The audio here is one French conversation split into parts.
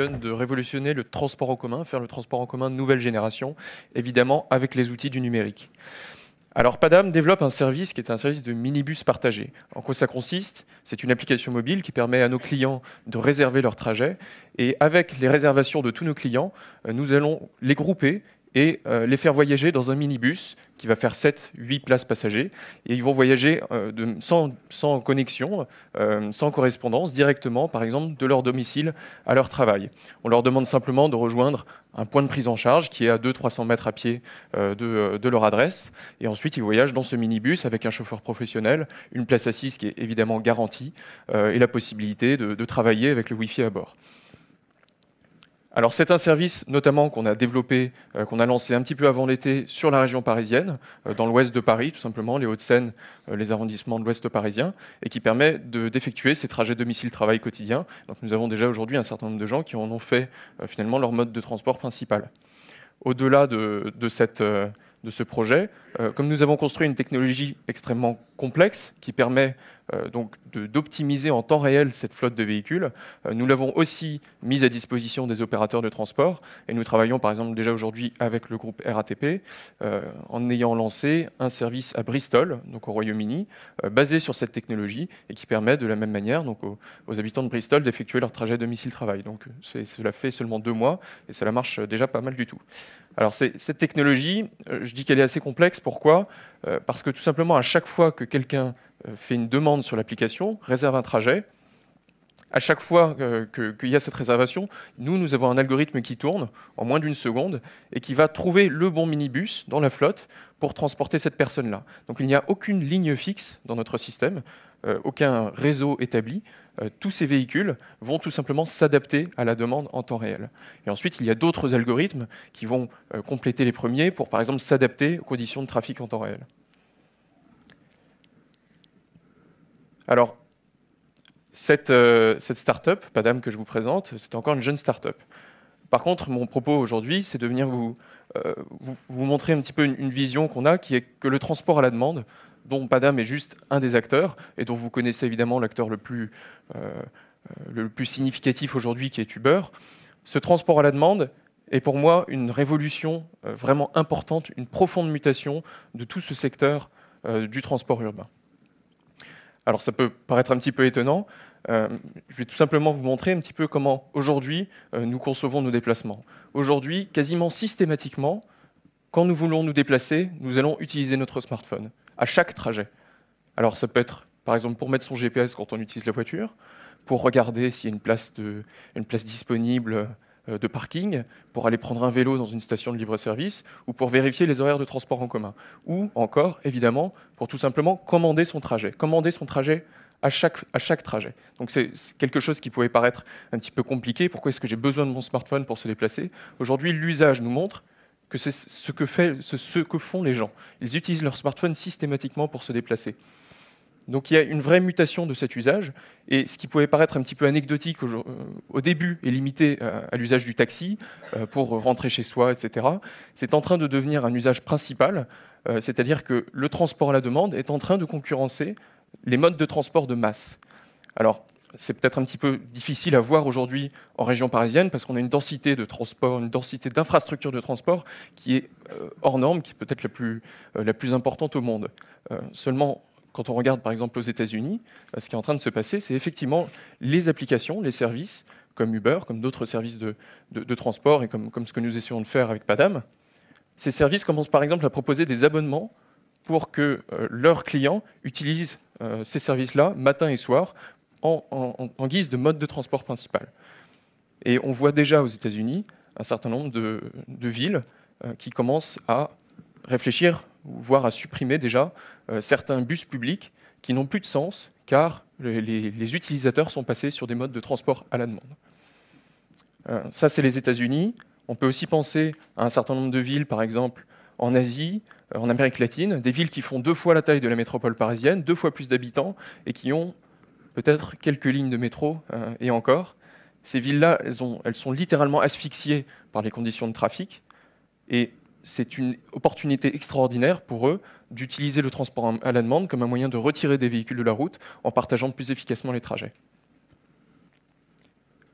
de révolutionner le transport en commun, faire le transport en commun de nouvelle génération, évidemment avec les outils du numérique. Alors Padam développe un service qui est un service de minibus partagé. En quoi ça consiste C'est une application mobile qui permet à nos clients de réserver leur trajet. Et avec les réservations de tous nos clients, euh, nous allons les grouper et euh, les faire voyager dans un minibus qui va faire 7-8 places passagers. Et ils vont voyager euh, sans, connexion, euh, sans correspondance, directement, par exemple, de leur domicile à leur travail. On leur demande simplement de rejoindre un point de prise en charge qui est à 2- 300 mètres à pied de, leur adresse. Et ensuite, ils voyagent dans ce minibus avec un chauffeur professionnel, une place assise qui est évidemment garantie, et la possibilité de travailler avec le Wi-Fi à bord. Alors c'est un service notamment qu'on a développé, euh, qu'on a lancé un petit peu avant l'été sur la région parisienne, euh, dans l'ouest de Paris tout simplement, les Hauts-de-Seine, euh, les arrondissements de l'ouest parisien, et qui permet d'effectuer ces trajets domicile-travail quotidien. Donc nous avons déjà aujourd'hui un certain nombre de gens qui en ont fait finalement leur mode de transport principal. Au-delà de, ce projet. comme nous avons construit une technologie extrêmement complexe qui permet euh, donc d'optimiser en temps réel cette flotte de véhicules. Euh, nous l'avons aussi mise à disposition des opérateurs de transport et nous travaillons par exemple déjà aujourd'hui avec le groupe RATP euh, en ayant lancé un service à Bristol, donc au Royaume-Uni, basé sur cette technologie et qui permet de la même manière donc, aux, habitants de Bristol d'effectuer leur trajet domicile-travail. Donc cela fait seulement deux mois et cela marche déjà pas mal du tout. Alors cette technologie, je dis qu'elle est assez complexe. Pourquoi Parce que tout simplement, à chaque fois que quelqu'un euh, fait une demande sur l'application, réserve un trajet. À chaque fois euh, qu'il y a cette réservation, nous, nous avons un algorithme qui tourne en moins d'une seconde et qui va trouver le bon minibus dans la flotte pour transporter cette personne-là. Donc il n'y a aucune ligne fixe dans notre système, euh, aucun réseau établi. tous ces véhicules vont tout simplement s'adapter à la demande en temps réel. Et ensuite, il y a d'autres algorithmes qui vont compléter les premiers pour, par exemple, s'adapter aux conditions de trafic en temps réel. Alors, euh, cette, start-up, Padam, que je vous présente, c'est encore une jeune start-up. Par contre, mon propos aujourd'hui, c'est de venir vous, euh, montrer un petit peu une, vision qu'on a, qui est que le transport à la demande, dont Padam est juste un des acteurs, et dont vous connaissez évidemment l'acteur le, euh, le plus significatif aujourd'hui, qui est Uber, ce transport à la demande est pour moi une révolution vraiment importante, une profonde mutation de tout ce secteur du transport urbain. Alors ça peut paraître un petit peu étonnant. Euh, je vais tout simplement vous montrer un petit peu comment aujourd'hui euh, nous concevons nos déplacements. Aujourd'hui, quasiment systématiquement, quand nous voulons nous déplacer, nous allons utiliser notre smartphone à chaque trajet. Alors ça peut être par exemple pour mettre son GPS quand on utilise la voiture, pour regarder s'il y a une place disponible euh, de parking pour aller prendre un vélo dans une station de libre-service ou pour vérifier les horaires de transport en commun. Ou encore, évidemment, pour tout simplement commander son trajet. Commander son trajet à chaque, trajet. Donc c'est quelque chose qui pouvait paraître un petit peu compliqué. Pourquoi est-ce que j'ai besoin de mon smartphone pour se déplacer Aujourd'hui, l'usage nous montre que c'est ce que, ce que font les gens. Ils utilisent leur smartphone systématiquement pour se déplacer. Donc il y a une vraie mutation de cet usage, et ce qui pouvait paraître un petit peu anecdotique au, euh, début et limité euh, à l'usage du taxi euh, pour rentrer chez soi, etc., c'est en train de devenir un usage principal, c'est-à-dire que le transport à la demande est en train de concurrencer les modes de transport de masse. Alors c'est peut-être un petit peu difficile à voir aujourd'hui en région parisienne parce qu'on a une densité de transport, une densité d'infrastructures de transport qui est hors norme, qui est peut-être la plus, la plus importante au monde. seulement, quand on regarde par exemple aux États-Unis, euh, ce qui est en train de se passer, c'est effectivement les applications, les services, comme Uber, comme d'autres services de, transport et comme, comme ce que nous essayons de faire avec Padam, ces services commencent par exemple à proposer des abonnements pour que euh, leurs clients utilisent euh, ces services-là matin et soir en, guise de mode de transport principal. Et on voit déjà aux États-Unis un certain nombre de, villes qui commencent à réfléchir voire à supprimer déjà euh, certains bus publics qui n'ont plus de sens car les, utilisateurs sont passés sur des modes de transport à la demande. Euh, ça, c'est les États-Unis. On peut aussi penser à un certain nombre de villes, par exemple en Asie, euh, en Amérique latine, des villes qui font deux fois la taille de la métropole parisienne, deux fois plus d'habitants, et qui ont peut-être quelques lignes de métro et encore. Ces villes-là, elles, elles, sont littéralement asphyxiées par les conditions de trafic, et c'est une opportunité extraordinaire pour eux d'utiliser le transport à la demande comme un moyen de retirer des véhicules de la route en partageant plus efficacement les trajets.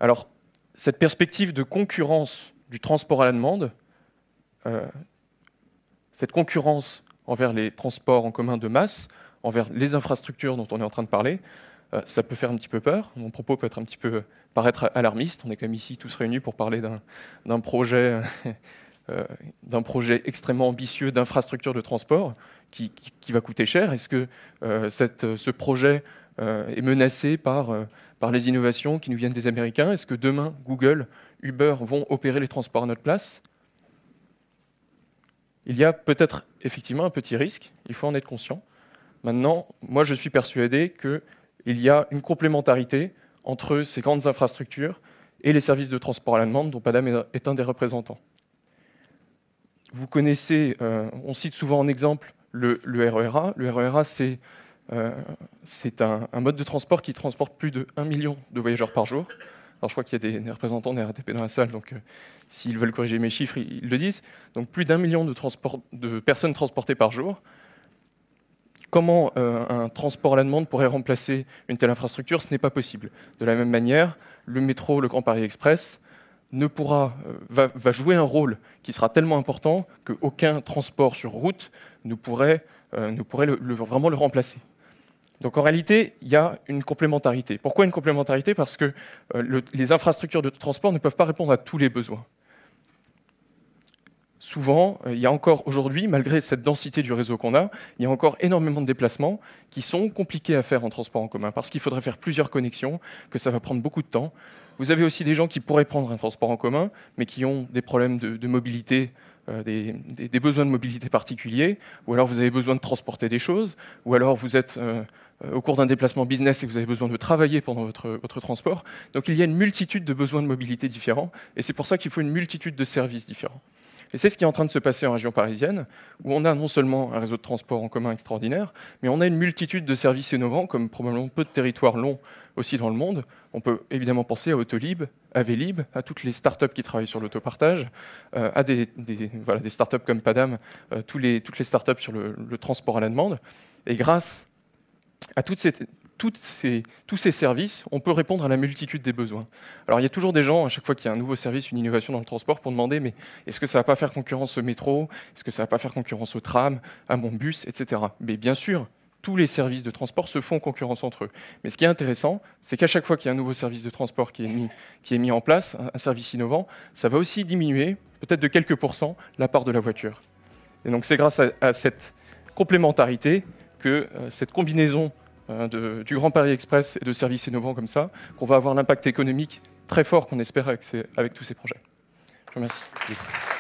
Alors, cette perspective de concurrence du transport à la demande, euh, cette concurrence envers les transports en commun de masse, envers les infrastructures dont on est en train de parler, euh, ça peut faire un petit peu peur. Mon propos peut être un petit peu euh, paraître alarmiste. On est quand même ici tous réunis pour parler d'un projet euh, d'un projet extrêmement ambitieux d'infrastructure de transport qui, va coûter cher Est-ce que euh, ce projet euh, est menacé par, par les innovations qui nous viennent des Américains Est-ce que demain, Google, Uber vont opérer les transports à notre place Il y a peut-être effectivement un petit risque, il faut en être conscient. Maintenant, moi je suis persuadé qu'il y a une complémentarité entre ces grandes infrastructures et les services de transport à la demande dont Padam est un des représentants. Vous connaissez, euh, on cite souvent en exemple le, RERA. Le RERA, e c'est euh, un, mode de transport qui transporte plus de 1 million de voyageurs par jour. Alors je crois qu'il y a des, représentants des RATP dans la salle, donc euh, s'ils veulent corriger mes chiffres, ils, le disent. Donc plus d'un million de, de, personnes transportées par jour. Comment un transport à la demande pourrait remplacer une telle infrastructure Ce n'est pas possible. De la même manière, le métro, le Grand Paris Express, ne pourra, euh, va, jouer un rôle qui sera tellement important qu'aucun transport sur route ne pourrait, euh, vraiment le remplacer. Donc en réalité, il y a une complémentarité. Pourquoi une complémentarité Parce que euh, les infrastructures de transport ne peuvent pas répondre à tous les besoins souvent, euh, il y a encore aujourd'hui, malgré cette densité du réseau qu'on a, il y a encore énormément de déplacements qui sont compliqués à faire en transport en commun, parce qu'il faudrait faire plusieurs connexions, que ça va prendre beaucoup de temps. Vous avez aussi des gens qui pourraient prendre un transport en commun, mais qui ont des problèmes de, mobilité. Euh, des, besoins de mobilité particuliers, ou alors vous avez besoin de transporter des choses, ou alors vous êtes euh, au cours d'un déplacement business et vous avez besoin de travailler pendant votre, transport. Donc il y a une multitude de besoins de mobilité différents, et c'est pour ça qu'il faut une multitude de services différents. Et c'est ce qui est en train de se passer en région parisienne, où on a non seulement un réseau de transport en commun extraordinaire, mais on a une multitude de services innovants, comme probablement peu de territoires longs aussi dans le monde. On peut évidemment penser à Autolib, à Vélib, à toutes les startups qui travaillent sur l'autopartage, euh, à des, des, voilà, startups comme Padam, euh, les, toutes les startups sur le transport à la demande. Et grâce à toutes ces, tous ces services, on peut répondre à la multitude des besoins. Alors il y a toujours des gens, à chaque fois qu'il y a un nouveau service, une innovation dans le transport, pour demander, mais est-ce que ça ne va pas faire concurrence au métro Est-ce que ça ne va pas faire concurrence au tram, à mon bus, etc. Mais bien sûr, tous les services de transport se font concurrence entre eux. Mais ce qui est intéressant, c'est qu'à chaque fois qu'il y a un nouveau service de transport qui est mis, qui est mis en place, un service innovant, ça va aussi diminuer, peut-être de quelques pourcents, la part de la voiture. Et donc c'est grâce à, cette complémentarité que euh, cette combinaison Hein, du Grand Paris Express et de services innovants comme ça, qu'on va avoir l'impact économique très fort qu'on espère avec, avec tous ces projets. Je vous remercie.